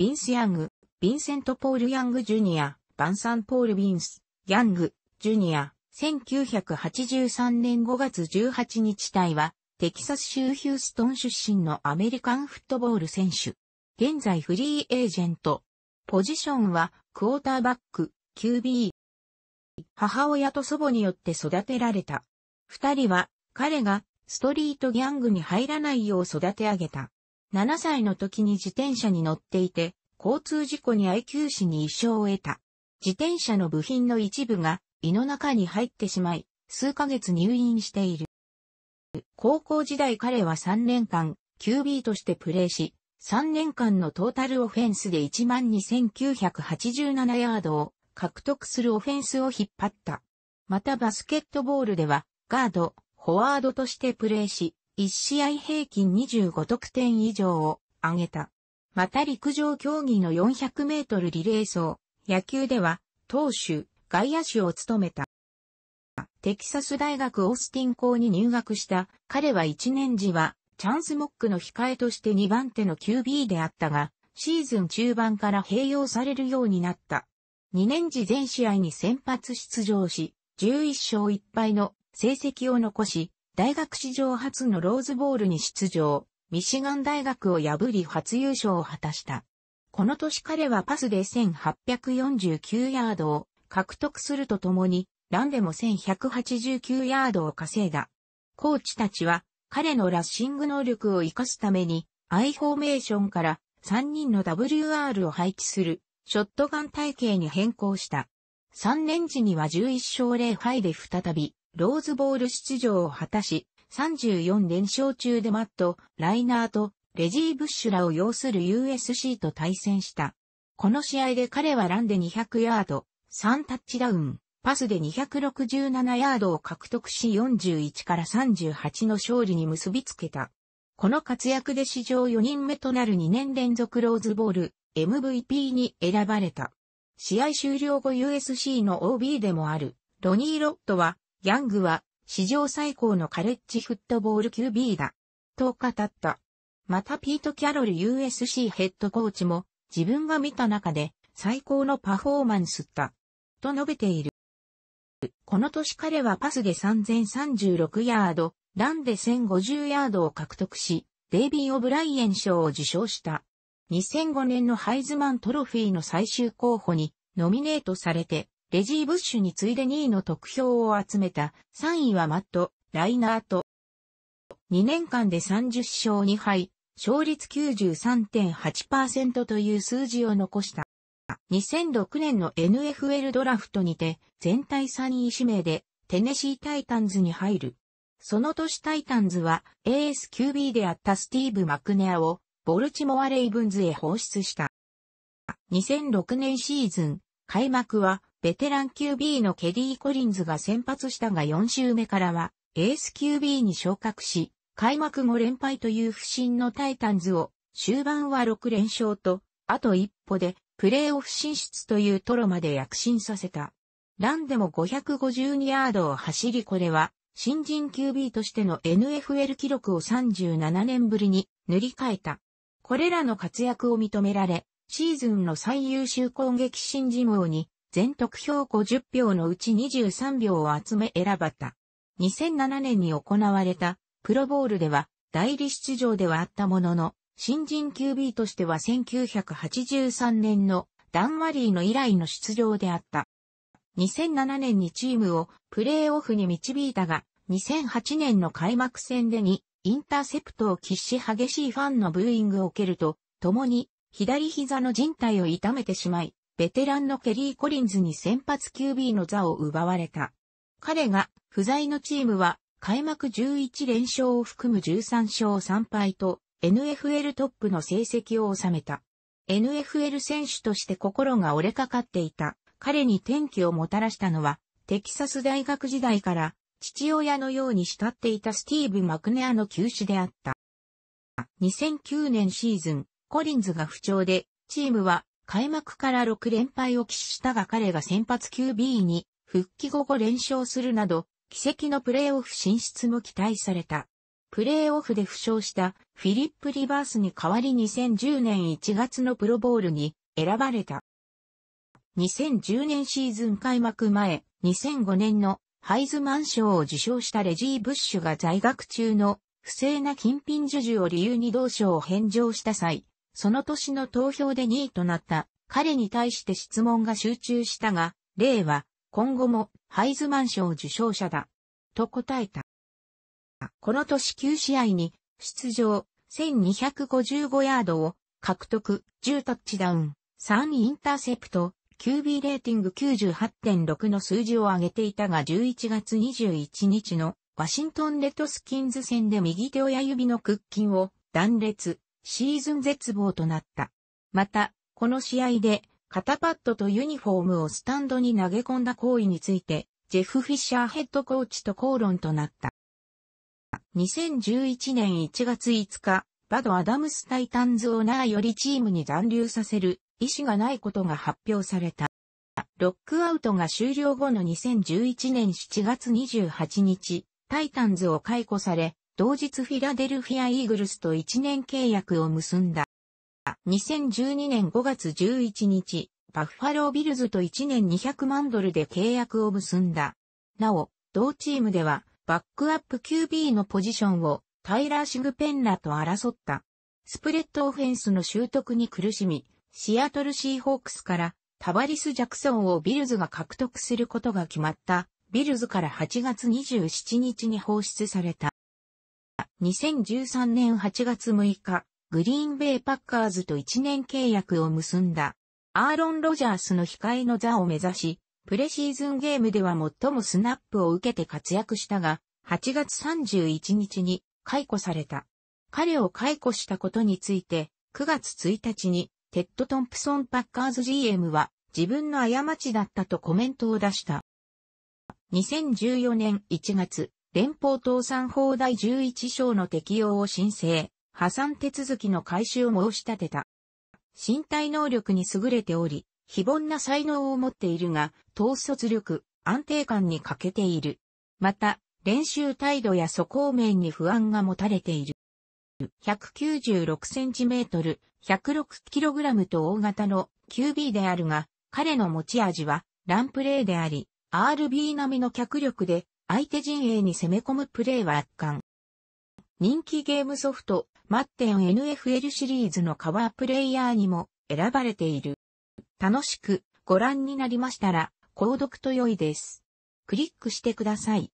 ビンス・ヤング、ヴィンセント・ポール・ヤング・ジュニア、バンサン・ポール・ビンス、ヤング、ジュニア、1983年5月18日隊は、テキサス州ヒューストン出身のアメリカンフットボール選手。現在フリーエージェント。ポジションは、クォーターバック、QB。母親と祖母によって育てられた。二人は、彼が、ストリートギャングに入らないよう育て上げた。7歳の時に自転車に乗っていて、交通事故に愛 q 死に一生を得た。自転車の部品の一部が胃の中に入ってしまい、数ヶ月入院している。高校時代彼は3年間、QB としてプレーし、3年間のトータルオフェンスで12,987ヤードを獲得するオフェンスを引っ張った。またバスケットボールでは、ガード、フォワードとしてプレーし、1試合平均25得点以上を挙げた。また陸上競技の400メートルリレー走、野球では投手、外野手を務めた。テキサス大学オースティン校に入学した彼は1年時はチャンスモックの控えとして2番手の QB であったが、シーズン中盤から併用されるようになった。2年時全試合に先発出場し、11勝1敗の成績を残し、大学史上初のローズボールに出場、ミシガン大学を破り初優勝を果たした。この年彼はパスで1849ヤードを獲得するとともに、ランでも1189ヤードを稼いだ。コーチたちは彼のラッシング能力を活かすために、アイフォーメーションから3人の WR を配置するショットガン体系に変更した。3年時には11勝0敗で再びローズボール出場を果たし、34連勝中でマット、ライナーとレジー・ブッシュらを擁する USC と対戦した。この試合で彼はランで200ヤード、3タッチダウン、パスで267ヤードを獲得し41から38の勝利に結びつけた。この活躍で史上4人目となる2年連続ローズボール MVP に選ばれた。試合終了後 USC の OB でもあるロニー・ロットはヤングは史上最高のカレッジフットボール QB だ。と語った。またピート・キャロル USC ヘッドコーチも自分が見た中で最高のパフォーマンスだ。と述べている。この年彼はパスで3036ヤード、ランで1050ヤードを獲得し、デイビー・オブライエン賞を受賞した。2005年のハイズマントロフィーの最終候補にノミネートされて、レジー・ブッシュに次いで2位の得票を集めた3位はマット・ライナート。2年間で30勝2敗、勝率93.8%という数字を残した。2006年の NFL ドラフトにて全体3位指名でテネシータイタンズに入る。その年タイタンズは a s QB であったスティーブ・マクネアをボルチモア・レイブンズへ放出した。2006年シーズン、開幕は、ベテラン QB のケリー・コリンズが先発したが4周目からは、エース QB に昇格し、開幕後連敗という不振のタイタンズを、終盤は6連勝と、あと一歩で、プレーオフ進出というトロまで躍進させた。ランでも552ヤードを走りこれは、新人 QB としての NFL 記録を37年ぶりに塗り替えた。これらの活躍を認められ、シーズンの最優秀攻撃新人王に、全得票50票のうち23票を集め選ばた。2007年に行われたプロボールでは代理出場ではあったものの、新人 QB としては1983年のダンマリーの以来の出場であった。2007年にチームをプレーオフに導いたが、2008年の開幕戦でにインターセプトを喫し激しいファンのブーイングを受けると、共に左膝の人帯を痛めてしまい、ベテランのケリー・コリンズに先発 QB の座を奪われた。彼が不在のチームは開幕11連勝を含む13勝3敗と NFL トップの成績を収めた。NFL 選手として心が折れかかっていた彼に転機をもたらしたのはテキサス大学時代から父親のように慕っていたスティーブ・マクネアの休止であった。2009年シーズン、コリンズが不調で、チームは開幕から6連敗を喫したが彼が先発 QB に復帰後5連勝するなど、奇跡のプレーオフ進出も期待された。プレーオフで負傷したフィリップ・リバースに代わり2010年1月のプロボールに選ばれた。2010年シーズン開幕前、2005年のハイズマン賞を受賞したレジー・ブッシュが在学中の不正な金品授受を理由に同賞を返上した際、その年の投票で2位となった彼に対して質問が集中したが、例は今後もハイズマン賞受賞者だ。と答えた。この年9試合に出場1255ヤードを獲得10タッチダウン3インターセプト QB レーティング98.6の数字を上げていたが11月21日のワシントンレッドスキンズ戦で右手親指の屈筋を断裂シーズン絶望となった。また、この試合で、肩パッドとユニフォームをスタンドに投げ込んだ行為について、ジェフ・フィッシャーヘッドコーチと口論となった。2011年1月5日、バド・アダムス・タイタンズオーナーよりチームに残留させる意思がないことが発表された。ロックアウトが終了後の2011年7月28日、タイタンズを解雇され、同日フィラデルフィア・イーグルスと1年契約を結んだ。2012年5月11日、バッファロービルズと1年200万ドルで契約を結んだ。なお、同チームでは、バックアップ QB のポジションをタイラー・シグペンラと争った。スプレッドオフェンスの習得に苦しみ、シアトルシーホークスからタバリス・ジャクソンをビルズが獲得することが決まった。ビルズから8月27日に放出された。2013年8月6日、グリーンベイパッカーズと1年契約を結んだ。アーロン・ロジャースの控えの座を目指し、プレシーズンゲームでは最もスナップを受けて活躍したが、8月31日に解雇された。彼を解雇したことについて、9月1日に、テッド・トンプソン・パッカーズ GM は自分の過ちだったとコメントを出した。2014年1月、連邦倒産法第11章の適用を申請、破産手続きの開始を申し立てた。身体能力に優れており、非凡な才能を持っているが、統率力、安定感に欠けている。また、練習態度や素行面に不安が持たれている。196センチメートル、106キログラムと大型の QB であるが、彼の持ち味はランプレーであり、RB 並みの脚力で相手陣営に攻め込むプレーは圧巻。人気ゲームソフト、マッテン NFL シリーズのカバープレイヤーにも選ばれている。楽しくご覧になりましたら、購読と良いです。クリックしてください。